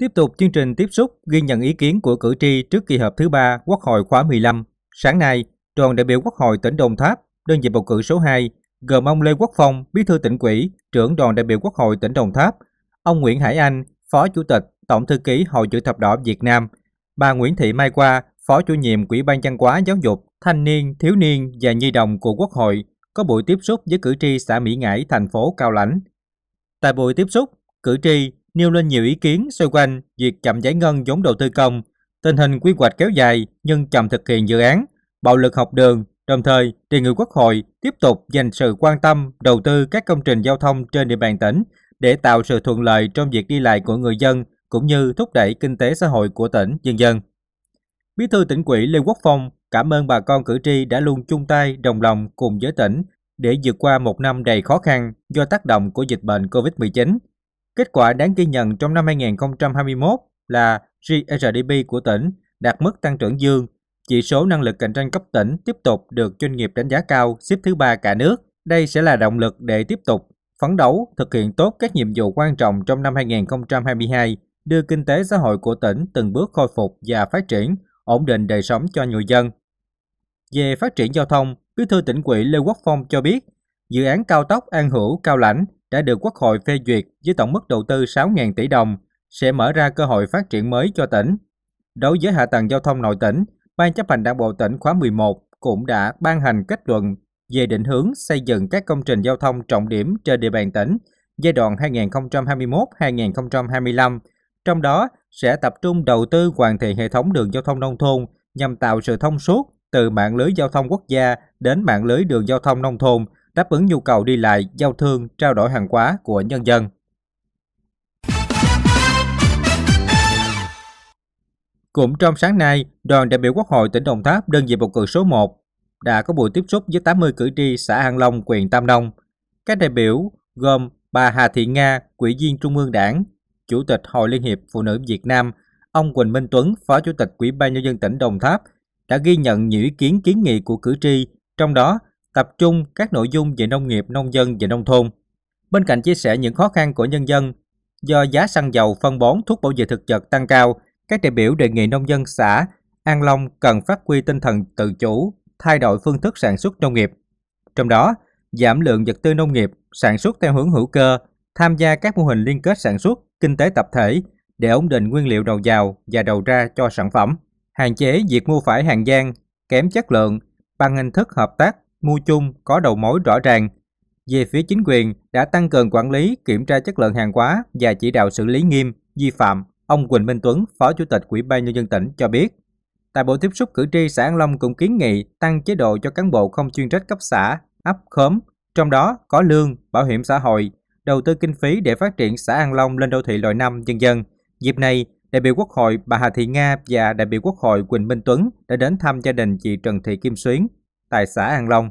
Tiếp tục chương trình tiếp xúc ghi nhận ý kiến của cử tri trước kỳ họp thứ ba Quốc hội khóa 15. Sáng nay, đoàn đại biểu Quốc hội tỉnh Đồng Tháp, đơn vị bầu cử số 2, gồm ông Lê Quốc Phong, Bí thư tỉnh ủy, trưởng đoàn đại biểu Quốc hội tỉnh Đồng Tháp, ông Nguyễn Hải Anh, Phó Chủ tịch, Tổng thư ký Hội chữ thập đỏ Việt Nam, bà Nguyễn Thị Mai Qua, Phó chủ nhiệm Quỹ ban văn hóa giáo dục, thanh niên, thiếu niên và nhi đồng của Quốc hội có buổi tiếp xúc với cử tri xã Mỹ Ngãi, thành phố Cao Lãnh. Tại buổi tiếp xúc, cử tri nêu lên nhiều ý kiến xoay quanh việc chậm giải ngân vốn đầu tư công, tình hình quy hoạch kéo dài nhưng chậm thực hiện dự án, bạo lực học đường, đồng thời đề nghị Quốc hội tiếp tục dành sự quan tâm đầu tư các công trình giao thông trên địa bàn tỉnh để tạo sự thuận lợi trong việc đi lại của người dân cũng như thúc đẩy kinh tế xã hội của tỉnh dân dân. Bí thư tỉnh ủy Lê Quốc Phong cảm ơn bà con cử tri đã luôn chung tay đồng lòng cùng với tỉnh để vượt qua một năm đầy khó khăn do tác động của dịch bệnh COVID-19. Kết quả đáng ghi nhận trong năm 2021 là GRDP của tỉnh đạt mức tăng trưởng dương, chỉ số năng lực cạnh tranh cấp tỉnh tiếp tục được doanh nghiệp đánh giá cao xếp thứ ba cả nước. Đây sẽ là động lực để tiếp tục phấn đấu thực hiện tốt các nhiệm vụ quan trọng trong năm 2022, đưa kinh tế xã hội của tỉnh từng bước khôi phục và phát triển, ổn định đời sống cho người dân. Về phát triển giao thông, Bí thư tỉnh ủy Lê Quốc Phong cho biết, dự án cao tốc An Hữu Cao Lãnh đã được Quốc hội phê duyệt với tổng mức đầu tư 6.000 tỷ đồng sẽ mở ra cơ hội phát triển mới cho tỉnh. Đối với hạ tầng giao thông nội tỉnh, Ban chấp hành Đảng bộ tỉnh khóa 11 cũng đã ban hành kết luận về định hướng xây dựng các công trình giao thông trọng điểm trên địa bàn tỉnh giai đoạn 2021-2025, trong đó sẽ tập trung đầu tư hoàn thiện hệ thống đường giao thông nông thôn nhằm tạo sự thông suốt từ mạng lưới giao thông quốc gia đến mạng lưới đường giao thông nông thôn – đáp ứng nhu cầu đi lại, giao thương, trao đổi hàng hóa của nhân dân. Cũng trong sáng nay, đoàn đại biểu Quốc hội tỉnh Đồng Tháp đơn vị bầu cử số 1 đã có buổi tiếp xúc với 80 cử tri xã An Long, huyện Tam Nông. Các đại biểu gồm bà Hà Thị Nga, quỹ viên Trung ương Đảng, Chủ tịch Hội Liên hiệp Phụ nữ Việt Nam, ông Quỳnh Minh Tuấn, Phó Chủ tịch Quỹ ban nhân dân tỉnh Đồng Tháp đã ghi nhận nhiều ý kiến kiến nghị của cử tri, trong đó tập trung các nội dung về nông nghiệp, nông dân và nông thôn. Bên cạnh chia sẻ những khó khăn của nhân dân do giá xăng dầu, phân bón, thuốc bảo vệ thực vật tăng cao, các đại biểu đề nghị nông dân xã An Long cần phát huy tinh thần tự chủ, thay đổi phương thức sản xuất nông nghiệp. Trong đó, giảm lượng vật tư nông nghiệp, sản xuất theo hướng hữu cơ, tham gia các mô hình liên kết sản xuất, kinh tế tập thể để ổn định nguyên liệu đầu vào và đầu ra cho sản phẩm, hạn chế việc mua phải hàng gian, kém chất lượng bằng hình thức hợp tác mua chung có đầu mối rõ ràng. Về phía chính quyền đã tăng cường quản lý, kiểm tra chất lượng hàng hóa và chỉ đạo xử lý nghiêm vi phạm, ông Quỳnh Minh Tuấn, Phó Chủ tịch Ủy ban nhân dân tỉnh cho biết. Tại buổi tiếp xúc cử tri, xã An Long cũng kiến nghị tăng chế độ cho cán bộ không chuyên trách cấp xã, ấp khóm, trong đó có lương, bảo hiểm xã hội, đầu tư kinh phí để phát triển xã An Long lên đô thị loại 5 dân dân. Dịp này, đại biểu Quốc hội bà Hà Thị Nga và đại biểu Quốc hội Quỳnh Minh Tuấn đã đến thăm gia đình chị Trần Thị Kim Xuyến, tại xã An Long.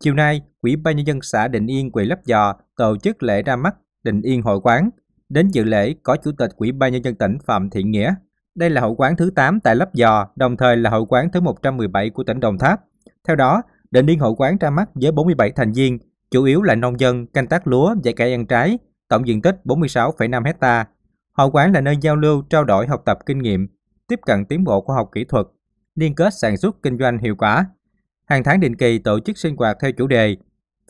Chiều nay, Ủy ban nhân dân xã Định Yên, huyện Lấp Giò tổ chức lễ ra mắt Định Yên Hội quán. Đến dự lễ có Chủ tịch Ủy ban nhân dân tỉnh Phạm Thiện Nghĩa. Đây là hội quán thứ 8 tại Lấp Giò, đồng thời là hội quán thứ 117 của tỉnh Đồng Tháp. Theo đó, Định Yên Hội quán ra mắt với 47 thành viên, chủ yếu là nông dân canh tác lúa và cây ăn trái, tổng diện tích 46,5 hecta. Hội quán là nơi giao lưu, trao đổi học tập kinh nghiệm, tiếp cận tiến bộ khoa học kỹ thuật, liên kết sản xuất kinh doanh hiệu quả. Hàng tháng định kỳ tổ chức sinh hoạt theo chủ đề.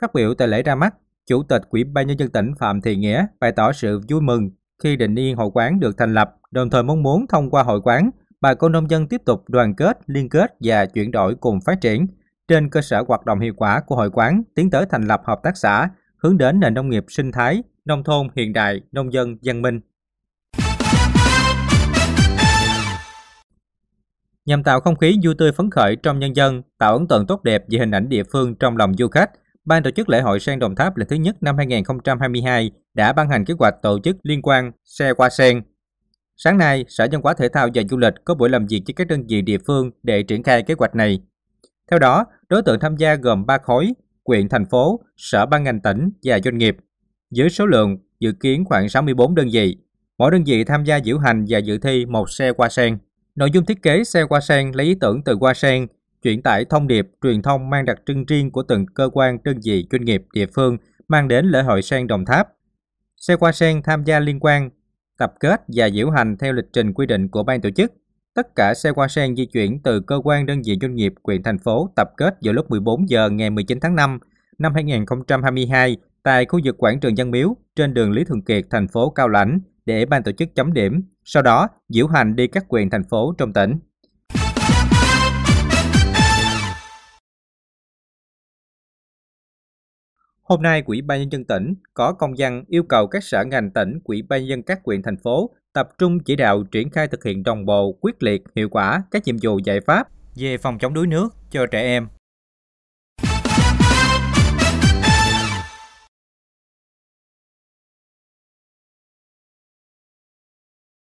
Phát biểu tại lễ ra mắt, Chủ tịch Ủy ban nhân dân tỉnh Phạm Thị Nghĩa bày tỏ sự vui mừng khi Định Yên Hội quán được thành lập, đồng thời mong muốn thông qua hội quán, bà con nông dân tiếp tục đoàn kết, liên kết và chuyển đổi cùng phát triển trên cơ sở hoạt động hiệu quả của hội quán tiến tới thành lập hợp tác xã hướng đến nền nông nghiệp sinh thái, nông thôn hiện đại, nông dân văn minh. nhằm tạo không khí vui tươi phấn khởi trong nhân dân, tạo ấn tượng tốt đẹp về hình ảnh địa phương trong lòng du khách. Ban tổ chức lễ hội sen Đồng Tháp lần thứ nhất năm 2022 đã ban hành kế hoạch tổ chức liên quan xe qua sen. Sáng nay, Sở Văn hóa Thể thao và Du lịch có buổi làm việc với các đơn vị địa phương để triển khai kế hoạch này. Theo đó, đối tượng tham gia gồm 3 khối, quyện thành phố, sở ban ngành tỉnh và doanh nghiệp, với số lượng dự kiến khoảng 64 đơn vị. Mỗi đơn vị tham gia diễu hành và dự thi một xe qua sen. Nội dung thiết kế xe sen lấy ý tưởng từ sen chuyển tải thông điệp truyền thông mang đặc trưng riêng của từng cơ quan đơn vị doanh nghiệp địa phương mang đến lễ hội sen Đồng Tháp. Xe sen tham gia liên quan, tập kết và diễu hành theo lịch trình quy định của ban tổ chức. Tất cả xe sen di chuyển từ cơ quan đơn vị doanh nghiệp quyện thành phố tập kết vào lúc 14 giờ ngày 19 tháng 5 năm 2022 tại khu vực quảng trường dân Miếu trên đường Lý Thường Kiệt, thành phố Cao Lãnh, để ban tổ chức chấm điểm, sau đó diễu hành đi các quyền thành phố trong tỉnh. Hôm nay, Quỹ ban nhân dân tỉnh có công văn yêu cầu các sở ngành tỉnh, Quỹ ban nhân dân các quyện thành phố tập trung chỉ đạo triển khai thực hiện đồng bộ, quyết liệt, hiệu quả các nhiệm vụ giải pháp về phòng chống đuối nước cho trẻ em